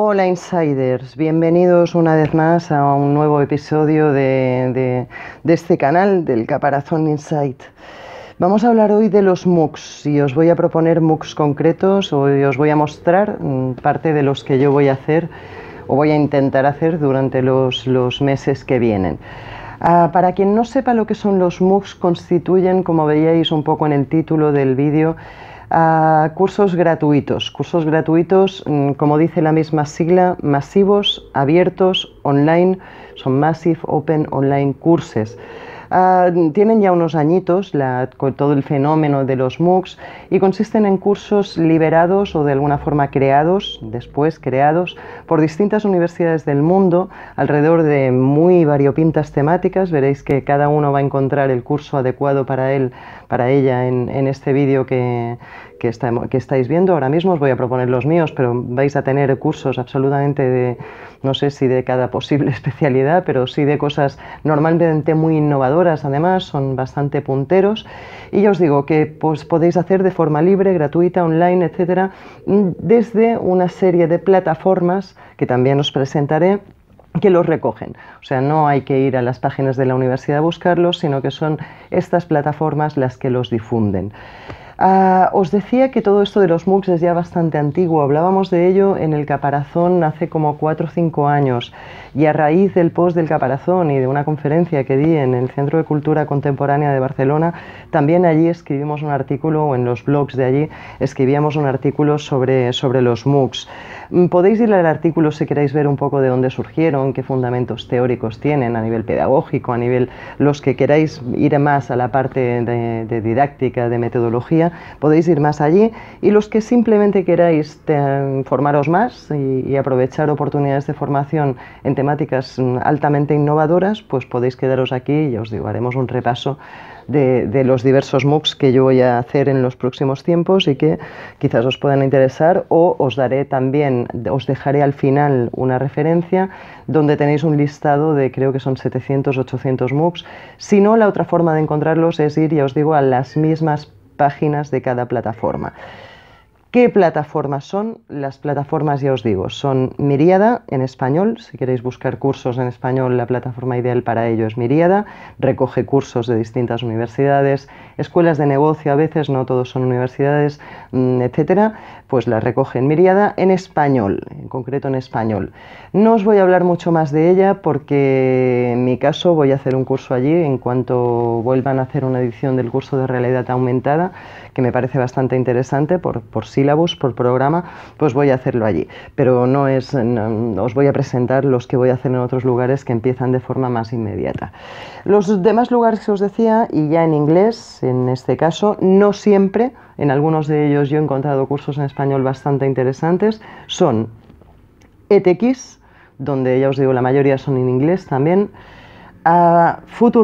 Hola insiders, bienvenidos una vez más a un nuevo episodio de, este canal del Caparazón Insight. Vamos a hablar hoy de los MOOCs y os voy a proponer MOOCs concretos, o os voy a mostrar mm, parte de los que yo voy a hacer o voy a intentar hacer durante los, meses que vienen. Ah, para quien no sepa lo que son los MOOCs, constituyen, como veíais un poco en el título del vídeo, cursos gratuitos, cursos gratuitos, mm, como dice la misma sigla, masivos, abiertos, online, son Massive Open Online Courses. Ah, tienen ya unos añitos con todo el fenómeno de los MOOCs y consisten en cursos liberados o de alguna forma creados, después creados, por distintas universidades del mundo alrededor de muy variopintas temáticas. Veréis que cada uno va a encontrar el curso adecuado para él, para ella en este vídeo que que, estáis viendo. Ahora mismo os voy a proponer los míos, pero vais a tener cursos absolutamente de, no sé si de cada posible especialidad, pero sí de cosas normalmente muy innovadoras, además, son bastante punteros. Y ya os digo que pues, podéis hacer de forma libre, gratuita, online, etcétera, desde una serie de plataformas que también os presentaré que los recogen. O sea, no hay que ir a las páginas de la universidad a buscarlos, sino que son estas plataformas las que los difunden. Ah, os decía que todo esto de los MOOCs es ya bastante antiguo. Hablábamos de ello en el Caparazón hace como 4 o 5 años. Y a raíz del post del Caparazón y de una conferencia que di en el Centro de Cultura Contemporánea de Barcelona, también allí escribimos un artículo, o en los blogs de allí, escribíamos un artículo sobre, sobre los MOOCs. Mm, podéis ir al artículo si queréis ver un poco de dónde surgieron, qué fundamentos teóricos tienen a nivel pedagógico, a nivel los que queráis ir más a la parte de, didáctica, de metodología, podéis ir más allí y los que simplemente queráis formaros más y, aprovechar oportunidades de formación en temáticas mm, altamente innovadoras, pues podéis quedaros aquí, y os digo, haremos un repaso de, de, los diversos MOOCs que yo voy a hacer en los próximos tiempos y que quizás os puedan interesar o os daré también Mm, os dejaré al final una referencia donde tenéis un listado de creo que son 700, 800 MOOCs. Si no, la otra forma de encontrarlos es ir, ya os digo, a las mismas páginas de cada plataforma. ¿Qué plataformas son? Las plataformas, ya os digo, son Miriada en español. Si queréis buscar cursos en español, la plataforma ideal para ello es Miriada. Recoge cursos de distintas universidades, escuelas de negocio, a veces no todos son universidades, mm, etcétera. Pues las recoge en Miriada en español, en concreto en español. No os voy a hablar mucho más de ella porque en mi caso voy a hacer un curso allí en cuanto vuelvan a hacer una edición del curso de realidad aumentada que me parece bastante interesante por, por por programa, pues voy a hacerlo allí. Pero no es, os voy a presentar los que voy a hacer en otros lugares que empiezan de forma más inmediata. Los demás lugares que os decía, y ya en inglés, en este caso, no siempre, en algunos de ellos yo he encontrado cursos en español bastante interesantes, son ETX, donde ya os digo la mayoría son en inglés también, a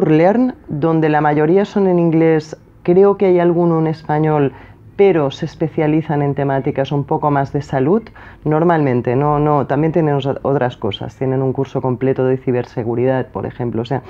Learn, donde la mayoría son en inglés Creo que hay alguno en español, pero se especializan en temáticas un poco más de salud. Normalmente, no, no, también tienen otras cosas. Tienen un curso completo de ciberseguridad, por ejemplo. O sea,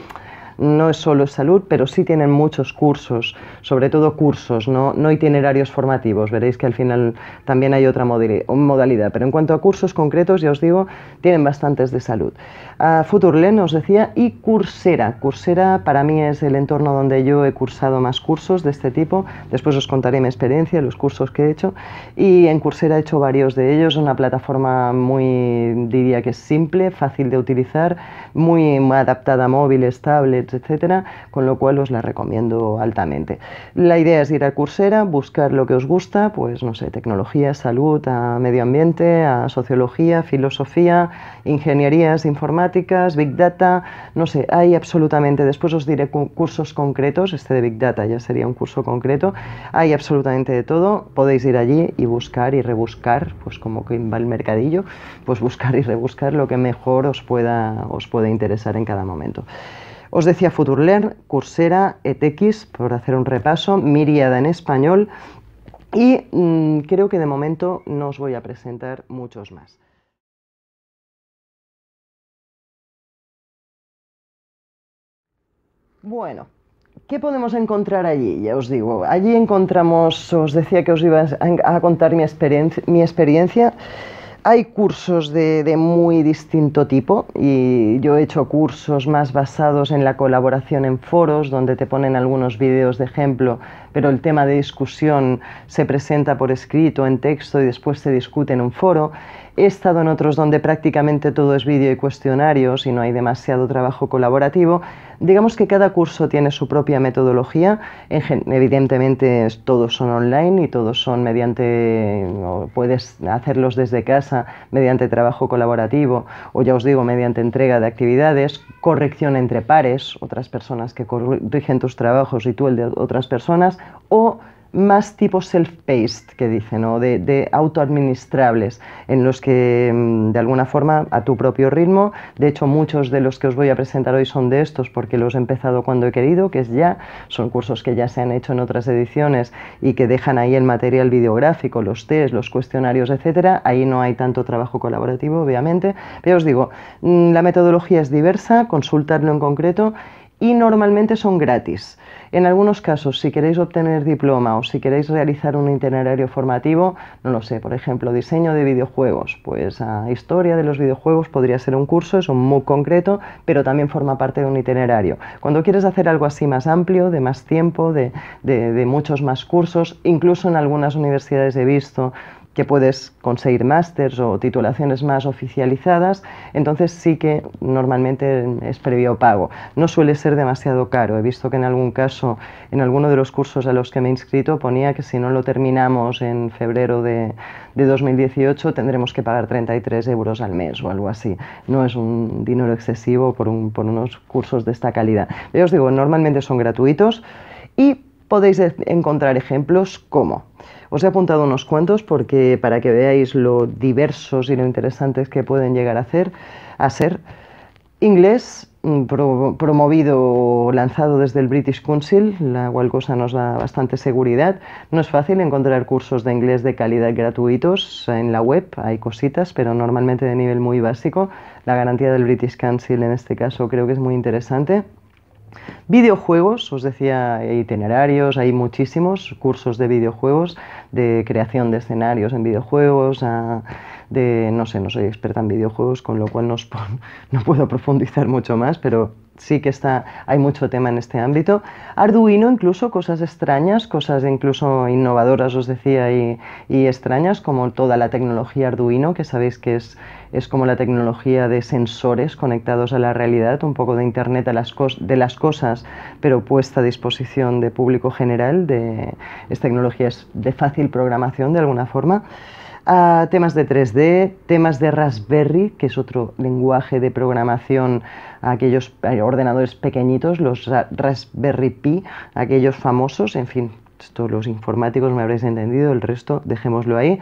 no es solo salud, pero sí tienen muchos cursos, sobre todo cursos, no, no itinerarios formativos. Veréis que al final también hay otra modalidad, pero en cuanto a cursos concretos, ya os digo, tienen bastantes de salud. Uh, Futurlen, os decía, y Coursera. Coursera para mí es el entorno donde yo he cursado más cursos de este tipo. Después os contaré mi experiencia, los cursos que he hecho. Y en Coursera he hecho varios de ellos, una plataforma muy, diría que es simple, fácil de utilizar, muy adaptada móvil estable tablets, etcétera, con lo cual os la recomiendo altamente. La idea es ir a Coursera, buscar lo que os gusta, pues no sé, tecnología, salud, a medio ambiente, a sociología, filosofía, ingenierías informáticas, big data, no sé, hay absolutamente, después os diré cursos concretos, este de big data ya sería un curso concreto, hay absolutamente de todo, podéis ir allí y buscar y rebuscar, pues como que va el mercadillo, pues buscar y rebuscar lo que mejor os pueda os puede interesar en cada momento. Os decía FuturLer, Coursera, ETX, por hacer un repaso, Miriada en español y mm, creo que de momento no os voy a presentar muchos más. Bueno, ¿Qué podemos encontrar allí? Ya os digo, allí encontramos, os decía que os iba a contar mi experiencia hay cursos de, muy distinto tipo y yo he hecho cursos más basados en la colaboración en foros donde te ponen algunos vídeos de ejemplo, pero el tema de discusión se presenta por escrito, en texto y después se discute en un foro. He estado en otros donde prácticamente todo es vídeo y cuestionarios y no hay demasiado trabajo colaborativo. Digamos que cada curso tiene su propia metodología. Evidentemente todos son online y todos son mediante, puedes hacerlos desde casa mediante trabajo colaborativo o ya os digo mediante entrega de actividades, corrección entre pares, otras personas que corrigen tus trabajos y tú el de otras personas o más tipo self-paced, que dicen, ¿no? de, de autoadministrables, en los que mm, de alguna forma a tu propio ritmo. De hecho, muchos de los que os voy a presentar hoy son de estos porque los he empezado cuando he querido, que es ya, son cursos que ya se han hecho en otras ediciones y que dejan ahí el material videográfico, los test, los cuestionarios, etcétera. Ahí no hay tanto trabajo colaborativo, obviamente. Pero os digo, mm, la metodología es diversa, consultadlo en concreto y normalmente son gratis. En algunos casos, si queréis obtener diploma o si queréis realizar un itinerario formativo, no lo sé, por ejemplo, diseño de videojuegos, pues ah, historia de los videojuegos podría ser un curso, es un MOOC concreto, pero también forma parte de un itinerario. Cuando quieres hacer algo así más amplio, de más tiempo, de muchos más cursos, incluso en algunas universidades he visto que puedes conseguir másters o titulaciones más oficializadas, entonces sí que normalmente es previo pago. No suele ser demasiado caro. He visto que en algún caso, en alguno de los cursos a los que me he inscrito, ponía que si no lo terminamos en febrero de, 2018 tendremos que pagar 33 euros al mes o algo así. No es un dinero excesivo por, por unos cursos de esta calidad. Yo os digo, normalmente son gratuitos y podéis encontrar ejemplos como os he apuntado unos cuantos porque para que veáis lo diversos y lo interesantes que pueden llegar a, hacer, a ser. Inglés, mm, promovido o lanzado desde el British Council, la cual cosa nos da bastante seguridad. No es fácil encontrar cursos de inglés de calidad gratuitos en la web, hay cositas, pero normalmente de nivel muy básico. La garantía del British Council en este caso creo que es muy interesante. Videojuegos, os decía, itinerarios, hay muchísimos cursos de videojuegos, de creación de escenarios en videojuegos, ah, de, no sé, no soy experta en videojuegos, con lo cual no puedo profundizar mucho más, pero sí que hay mucho tema en este ámbito. Arduino, incluso cosas extrañas, cosas incluso innovadoras, os decía, y, extrañas, como toda la tecnología Arduino, que sabéis que es, es, como la tecnología de sensores conectados a la realidad, un poco de Internet de las cosas, pero puesta a disposición de público general, de, es tecnología de fácil programación de alguna forma temas de 3D, temas de Raspberry, que es otro lenguaje de programación, aquellos eh, ordenadores pequeñitos, los Raspberry Pi, aquellos famosos, en fin, todos los informáticos me habréis entendido, el resto dejémoslo ahí.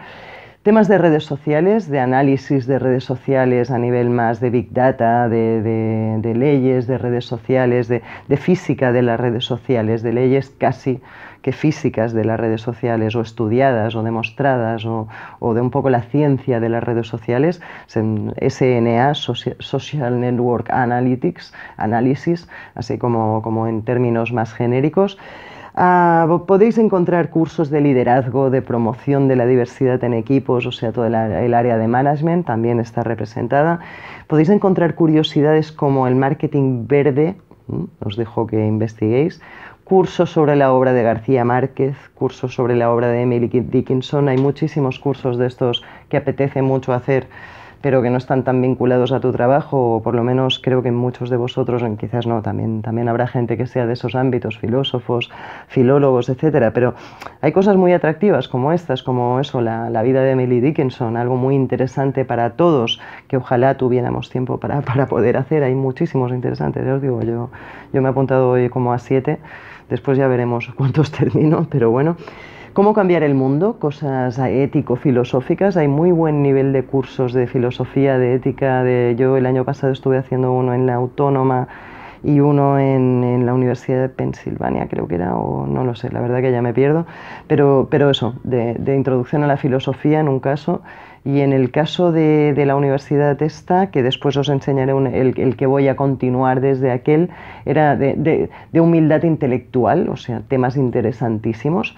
Temas de redes sociales, de análisis de redes sociales a nivel más de big data, de, leyes de redes sociales, de física de las redes sociales, de leyes casi que físicas de las redes sociales o estudiadas o demostradas o, de un poco la ciencia de las redes sociales, SNA, Social Network Analytics, análisis, así como, como en términos más genéricos. Ah, podéis encontrar cursos de liderazgo, de promoción de la diversidad en equipos, o sea, todo el, el, área de management también está representada. Podéis encontrar curiosidades como el marketing verde, os dejo que investiguéis, cursos sobre la obra de García Márquez, cursos sobre la obra de Emily Dickinson. Hay muchísimos cursos de estos que apetece mucho hacer, pero que no están tan vinculados a tu trabajo, o por lo menos creo que muchos de vosotros, quizás no, también, también habrá gente que sea de esos ámbitos, filósofos, filólogos, etcétera. Pero hay cosas muy atractivas como estas, como eso, la, vida de Emily Dickinson, algo muy interesante para todos, que ojalá tuviéramos tiempo para, para poder hacer. Hay muchísimos interesantes, os digo, yo, yo me he apuntado hoy como a siete. Después ya veremos cuántos termino, pero bueno. Cómo cambiar el mundo, cosas ético-filosóficas. Hay muy buen nivel de cursos de filosofía, de ética. De, yo el año pasado estuve haciendo uno en la Autónoma y uno en, la Universidad de Pensilvania, creo que era, o no lo sé, la verdad que ya me pierdo. Pero, pero eso, de introducción a la filosofía en un caso y en el caso de, la Universidad esta, que después os enseñaré el, que voy a continuar desde aquel, era de, de, humildad intelectual, o sea, temas interesantísimos.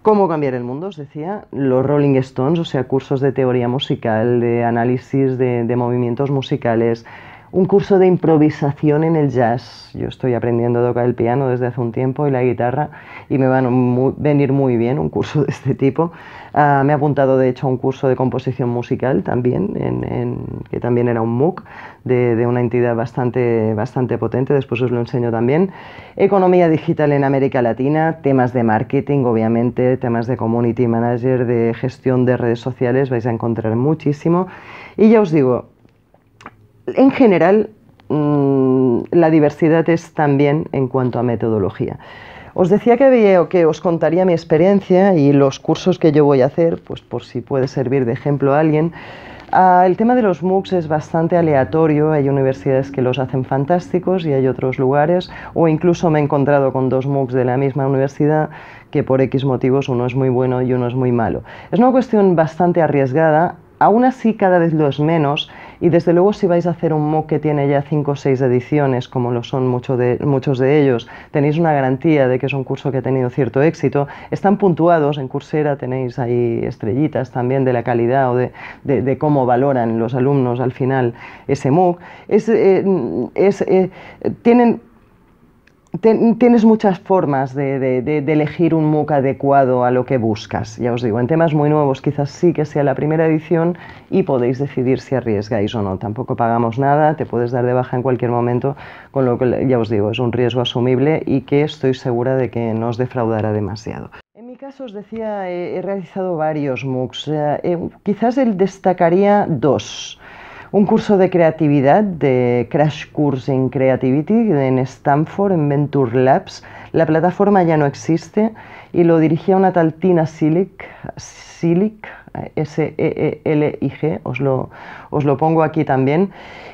Cómo cambiar el mundo, os decía, los Rolling Stones, o sea, cursos de teoría musical, de análisis de, de movimientos musicales, un curso de improvisación en el jazz. Yo estoy aprendiendo a tocar el piano desde hace un tiempo y la guitarra y me va a venir muy bien un curso de este tipo. Ah, me ha apuntado de hecho a un curso de composición musical también, en, que también era un MOOC de, de, una entidad bastante, bastante potente, después os lo enseño también. Economía digital en América Latina, temas de marketing obviamente, temas de community manager, de gestión de redes sociales, vais a encontrar muchísimo. Y ya os digo, en general, mm, la diversidad es también en cuanto a metodología. Os decía que, había, que os contaría mi experiencia y los cursos que yo voy a hacer, pues por si puede servir de ejemplo a alguien. Ah, el tema de los MOOCs es bastante aleatorio, hay universidades que los hacen fantásticos y hay otros lugares, o incluso me he encontrado con dos MOOCs de la misma universidad que por X motivos uno es muy bueno y uno es muy malo. Es una cuestión bastante arriesgada, aún así cada vez lo es menos y desde luego si vais a hacer un MOOC que tiene ya 5 o 6 ediciones, como lo son de, muchos de ellos, tenéis una garantía de que es un curso que ha tenido cierto éxito, están puntuados, en Coursera tenéis ahí estrellitas también de la calidad o de, cómo valoran los alumnos al final ese MOOC, es, eh, eh, tienen tienes muchas formas de, elegir un MOOC adecuado a lo que buscas. Ya os digo, en temas muy nuevos quizás sí que sea la primera edición y podéis decidir si arriesgáis o no. Tampoco pagamos nada, te puedes dar de baja en cualquier momento, con lo que ya os digo, es un riesgo asumible y que estoy segura de que no os defraudará demasiado. En mi caso os decía, he, realizado varios MOOCs. Eh, eh, quizás el destacaría dos un curso de creatividad de Crash Course in Creativity en Stanford, en Venture Labs. La plataforma ya no existe y lo dirigía una tal Tina Silic, Silic S-E-E-L-I-G, os lo, os lo pongo aquí también.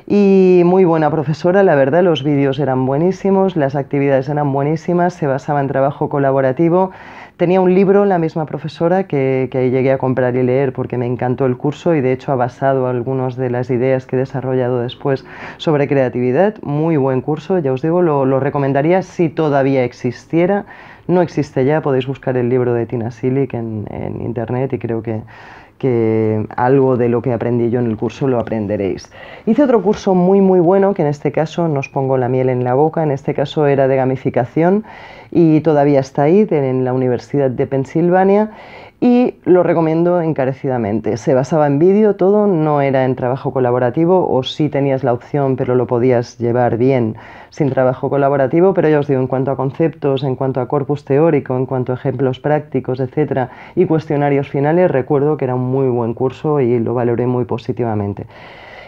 Y muy buena profesora, la verdad, los vídeos eran buenísimos, las actividades eran buenísimas, se basaba en trabajo colaborativo. Tenía un libro, la misma profesora, que, llegué a comprar y leer porque me encantó el curso y de hecho ha basado algunas de las ideas que he desarrollado después sobre creatividad. Muy buen curso, ya os digo, lo, recomendaría si todavía existiera. No existe ya, podéis buscar el libro de Tina Silik en, en internet y creo que que algo de lo que aprendí yo en el curso lo aprenderéis. Hice otro curso muy muy bueno, que en este caso no os pongo la miel en la boca, en este caso era de gamificación y todavía está ahí, en la Universidad de Pensilvania, y lo recomiendo encarecidamente. Se basaba en vídeo todo, no era en trabajo colaborativo o sí tenías la opción pero lo podías llevar bien sin trabajo colaborativo, pero ya os digo, en cuanto a conceptos, en cuanto a corpus teórico, en cuanto a ejemplos prácticos, etcétera, y cuestionarios finales, recuerdo que era un muy buen curso y lo valoré muy positivamente.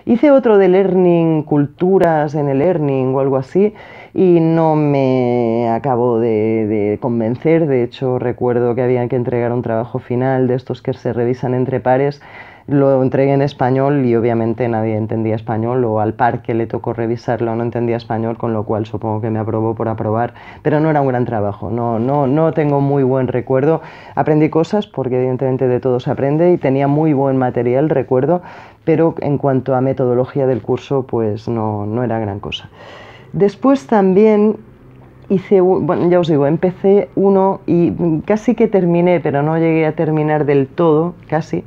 Hice otro de learning, culturas en el learning o algo así, y no me acabo de, de convencer. De hecho, recuerdo que habían que entregar un trabajo final de estos que se revisan entre pares lo entregué en español y obviamente nadie entendía español o al par que le tocó revisarlo no entendía español, con lo cual supongo que me aprobó por aprobar, pero no era un gran trabajo, no, no, no tengo muy buen recuerdo. Aprendí cosas porque evidentemente de todo se aprende y tenía muy buen material, recuerdo, pero en cuanto a metodología del curso pues no, no era gran cosa. Después también hice, bueno, ya os digo, empecé uno y casi que terminé, pero no llegué a terminar del todo, casi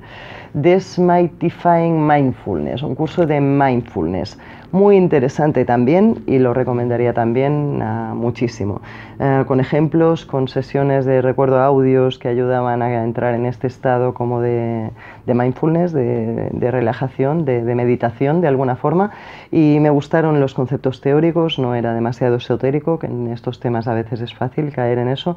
Desmightifying Mindfulness, un curso de mindfulness. Muy interesante también y lo recomendaría también muchísimo. Eh, con ejemplos, con sesiones de recuerdo audios que ayudaban a entrar en este estado como de, de mindfulness, de, relajación, de, meditación de alguna forma. Y me gustaron los conceptos teóricos, no era demasiado esotérico, que en estos temas a veces es fácil caer en eso.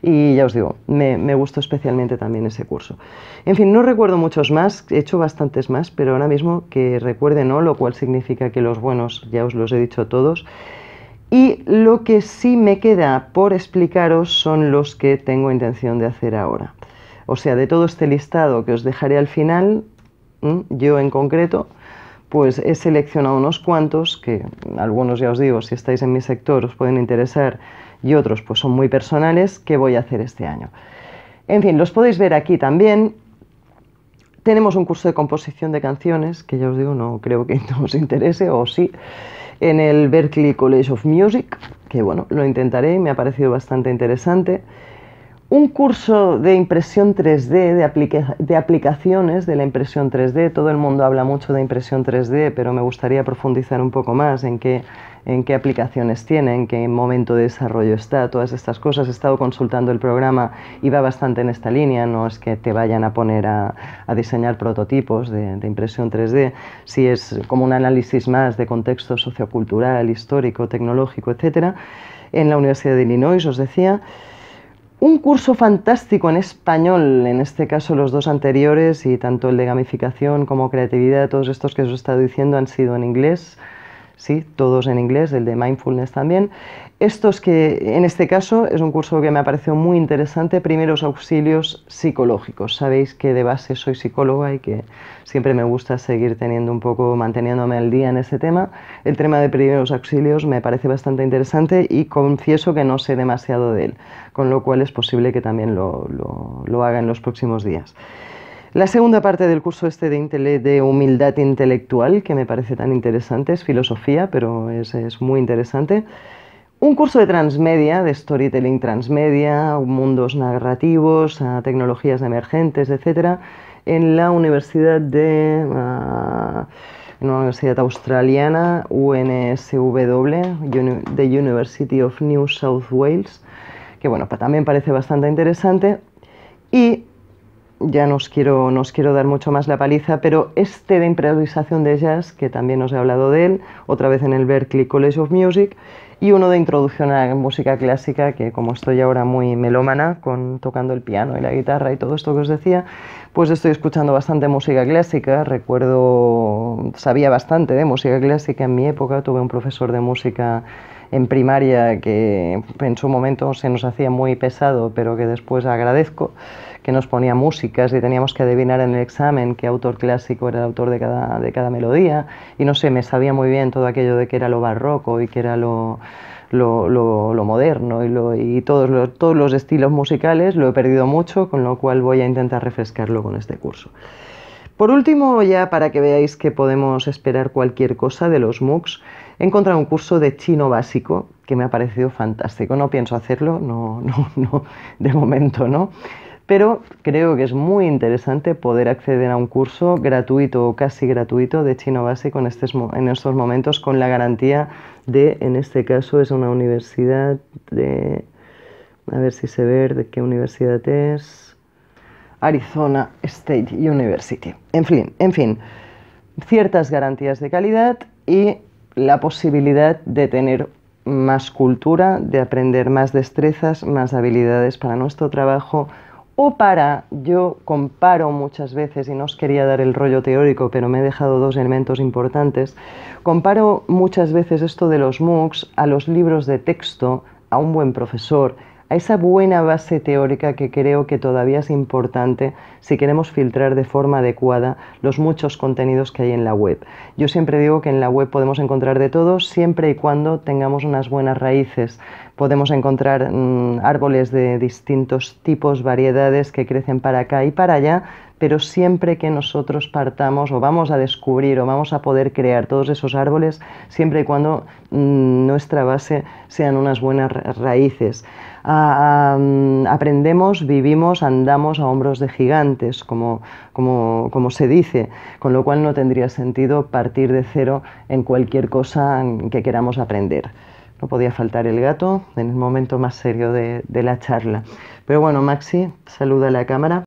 Y ya os digo, me, me gustó especialmente también ese curso. En fin, no recuerdo muchos más, he hecho bastantes más, pero ahora mismo que recuerde no, lo cual significa que los buenos ya os los he dicho todos. Y lo que sí me queda por explicaros son los que tengo intención de hacer ahora. O sea, de todo este listado que os dejaré al final, yo en concreto, pues he seleccionado unos cuantos que algunos ya os digo, si estáis en mi sector os pueden interesar y otros pues son muy personales que voy a hacer este año. En fin, los podéis ver aquí también. Tenemos un curso de composición de canciones que ya os digo, no creo que no os interese o sí, en el Berklee College of Music, que bueno, lo intentaré me ha parecido bastante interesante un curso de impresión 3D, de, aplicaciones de la impresión 3D. Todo el mundo habla mucho de impresión 3D, pero me gustaría profundizar un poco más en qué, aplicaciones tiene, en qué momento de desarrollo está, todas estas cosas. He estado consultando el programa y va bastante en esta línea, no es que te vayan a poner a, diseñar prototipos de, impresión 3D, si es como un análisis más de contexto sociocultural, histórico, tecnológico, etc. En la Universidad de Illinois, os decía, un curso fantástico en español, en este caso los dos anteriores y tanto el de gamificación como creatividad, todos estos que os he estado diciendo han sido en inglés sí, todos en inglés, el de mindfulness también. Estos que en este caso es un curso que me ha parecido muy interesante, primeros auxilios psicológicos. Sabéis que de base soy psicóloga y que siempre me gusta seguir teniendo un poco, manteniéndome al día en ese tema. El tema de primeros auxilios me parece bastante interesante y confieso que no sé demasiado de él, con lo cual es posible que también lo haga en los próximos días. La segunda parte del curso este de, humildad intelectual, que me parece tan interesante, es filosofía, pero es, muy interesante. Un curso de transmedia, de storytelling transmedia, mundos narrativos, tecnologías emergentes, etc., en la Universidad de... Ah, universidad australiana, UNSW, The University of New South Wales, que bueno, también parece bastante interesante ya no os, quiero, no quiero dar mucho más la paliza, pero este de improvisación de jazz, que también os he hablado de él, otra vez en el Berklee College of Music, y uno de introducción a música clásica, que como estoy ahora muy melómana, con, tocando el piano y la guitarra y todo esto que os decía, pues estoy escuchando bastante música clásica, recuerdo, sabía bastante de música clásica en mi época, tuve un profesor de música en primaria que en su momento se nos hacía muy pesado, pero que después agradezco que nos ponía músicas y teníamos que adivinar en el examen qué autor clásico era el autor de cada, de cada melodía. Y no sé, me sabía muy bien todo aquello de que era lo barroco y que era lo... Lo, moderno y, lo, y todos, los, todos los estilos musicales lo he perdido mucho, con lo cual voy a intentar refrescarlo con este curso. Por último, ya para que veáis que podemos esperar cualquier cosa de los MOOCs, he encontrado un curso de chino básico que me ha parecido fantástico. No pienso hacerlo, no, no, no, de momento no pero creo que es muy interesante poder acceder a un curso gratuito o casi gratuito de chino básico en, estos momentos con la garantía de, en este caso es una universidad de, a ver si se ve de qué universidad es, Arizona State University. En fin, en fin, ciertas garantías de calidad y la posibilidad de tener más cultura, de aprender más destrezas, más habilidades para nuestro trabajo, o para, yo comparo muchas veces, y no os quería dar el rollo teórico, pero me he dejado dos elementos importantes, comparo muchas veces esto de los MOOCs a los libros de texto, a un buen profesor, a esa buena base teórica que creo que todavía es importante si queremos filtrar de forma adecuada los muchos contenidos que hay en la web. Yo siempre digo que en la web podemos encontrar de todo siempre y cuando tengamos unas buenas raíces podemos encontrar mm, árboles de distintos tipos, variedades que crecen para acá y para allá, pero siempre que nosotros partamos o vamos a descubrir o vamos a poder crear todos esos árboles, siempre y cuando mm, nuestra base sean unas buenas raíces. Mm, aprendemos, vivimos, andamos a hombros de gigantes, como, se dice, con lo cual no tendría sentido partir de cero en cualquier cosa que queramos aprender. No podía faltar el gato en el momento más serio de, la charla. Pero bueno, Maxi, saluda a la cámara.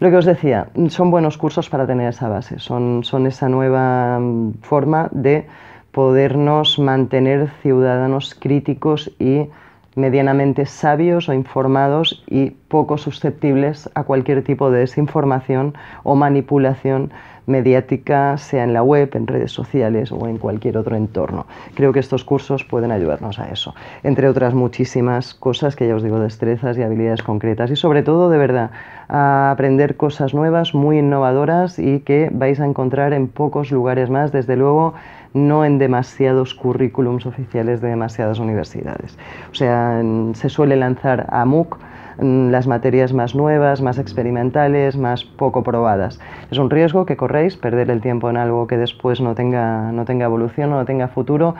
Lo que os decía, son buenos cursos para tener esa base, son esa nueva mm, forma de podernos mantener ciudadanos críticos y medianamente sabios o informados y poco susceptibles a cualquier tipo de desinformación o manipulación mediática, sea en la web, en redes sociales o en cualquier otro entorno. Creo que estos cursos pueden ayudarnos a eso, entre otras muchísimas cosas que ya os digo, destrezas y habilidades concretas y sobre todo, de verdad, a aprender cosas nuevas, muy innovadoras y que vais a encontrar en pocos lugares más, desde luego no en demasiados currículums oficiales de demasiadas universidades. O sea, se suele lanzar a MOOC, Mm, las materias más nuevas, más experimentales, más poco probadas. Es un riesgo que corréis, perder el tiempo en algo que después no tenga, evolución o no tenga futuro.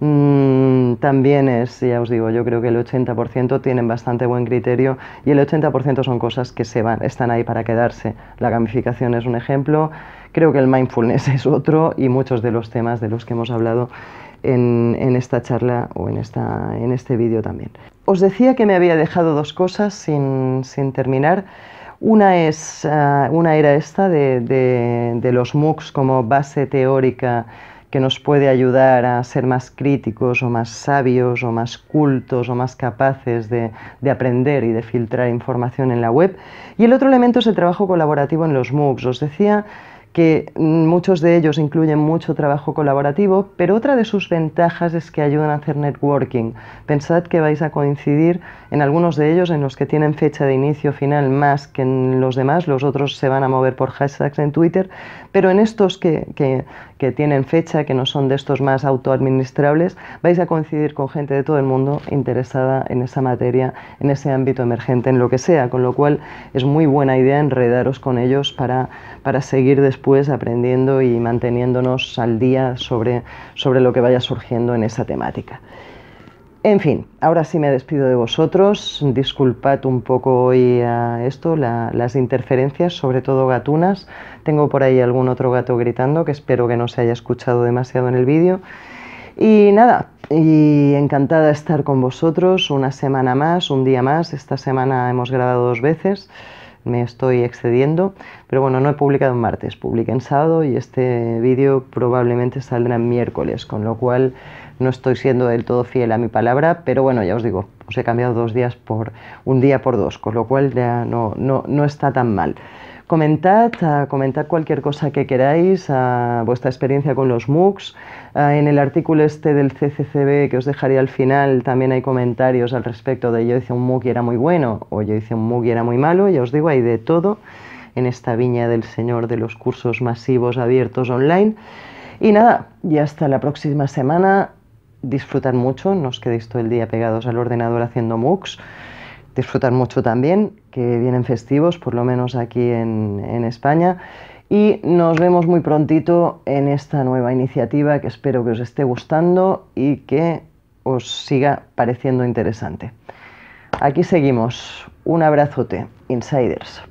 Mm, también es, ya os digo, yo creo que el 80% tienen bastante buen criterio y el 80% son cosas que se van, están ahí para quedarse. La gamificación es un ejemplo, creo que el mindfulness es otro y muchos de los temas de los que hemos hablado en, esta charla o en, en este vídeo también. Os decía que me había dejado dos cosas sin, terminar. Una, es, eh, una era esta de, los MOOCs como base teórica que nos puede ayudar a ser más críticos o más sabios o más cultos o más capaces de, de, aprender y de filtrar información en la web. Y el otro elemento es el trabajo colaborativo en los MOOCs. Os decía que muchos de ellos incluyen mucho trabajo colaborativo, pero otra de sus ventajas es que ayudan a hacer networking. Pensad que vais a coincidir en algunos de ellos en los que tienen fecha de inicio final más que en los demás, los otros se van a mover por hashtags en Twitter, pero en estos que, que, que tienen fecha, que no son de estos más autoadministrables, vais a coincidir con gente de todo el mundo interesada en esa materia, en ese ámbito emergente, en lo que sea, con lo cual es muy buena idea enredaros con ellos para, para seguir después pues, aprendiendo y manteniéndonos al día sobre, sobre lo que vaya surgiendo en esa temática. En fin, ahora sí me despido de vosotros. Disculpad un poco hoy a eh, esto, las interferencias, sobre todo gatunas. Tengo por ahí algún otro gato gritando que espero que no se haya escuchado demasiado en el vídeo. Y nada, y encantada de estar con vosotros una semana más, un día más. Esta semana hemos grabado dos veces me estoy excediendo, pero bueno, no he publicado en martes, publiqué en sábado y este vídeo probablemente saldrá miércoles, con lo cual no estoy siendo del todo fiel a mi palabra, pero bueno, ya os digo, os he cambiado dos días por un día por dos, con lo cual ya no, no está tan mal. Comentad, comentad cualquier cosa que queráis, vuestra experiencia con los MOOCs. En el artículo este del CCCB que os dejaré al final también hay comentarios al respecto de yo hice un MOOC y era muy bueno o yo hice un MOOC y era muy malo. Ya os digo, hay de todo en esta viña del Señor de los cursos masivos abiertos online. Y nada, y hasta la próxima semana. Disfrutad mucho, no os quedéis todo el día pegados al ordenador haciendo MOOCs disfrutar mucho también, que vienen festivos, por lo menos aquí en, España. Y nos vemos muy prontito en esta nueva iniciativa que espero que os esté gustando y que os siga pareciendo interesante. Aquí seguimos. Un abrazote, insiders.